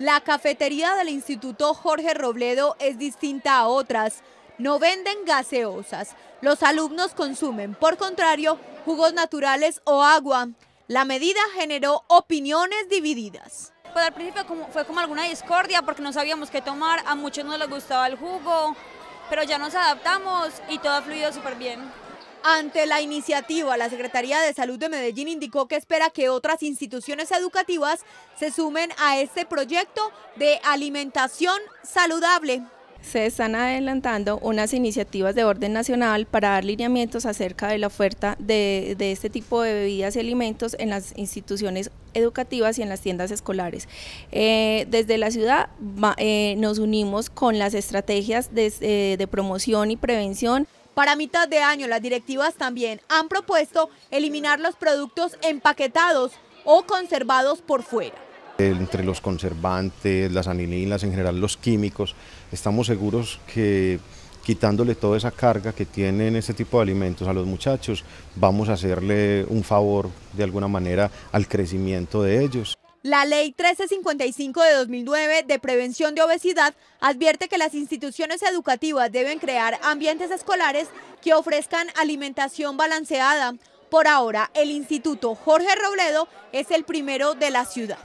La cafetería del Instituto Jorge Robledo es distinta a otras. No venden gaseosas. Los alumnos consumen, por contrario, jugos naturales o agua. La medida generó opiniones divididas. Pues al principio fue como alguna discordia porque no sabíamos qué tomar, a muchos no les gustaba el jugo, pero ya nos adaptamos y todo ha fluido súper bien. Ante la iniciativa, la Secretaría de Salud de Medellín indicó que espera que otras instituciones educativas se sumen a este proyecto de alimentación saludable. Se están adelantando unas iniciativas de orden nacional para dar lineamientos acerca de la oferta de, este tipo de bebidas y alimentos en las instituciones educativas y en las tiendas escolares. Eh, desde la ciudad eh, nos unimos con las estrategias de eh, promoción y prevención para mitad de año, las directivas también han propuesto eliminar los productos empaquetados o conservados por fuera. Entre los conservantes, las anilinas, en general los químicos, estamos seguros que quitándole toda esa carga que tienen este tipo de alimentos a los muchachos, vamos a hacerle un favor de alguna manera al crecimiento de ellos. La Ley 1355 de 2009 de prevención de obesidad advierte que las instituciones educativas deben crear ambientes escolares que ofrezcan alimentación balanceada. Por ahora, el Instituto Jorge Robledo es el primero de la ciudad.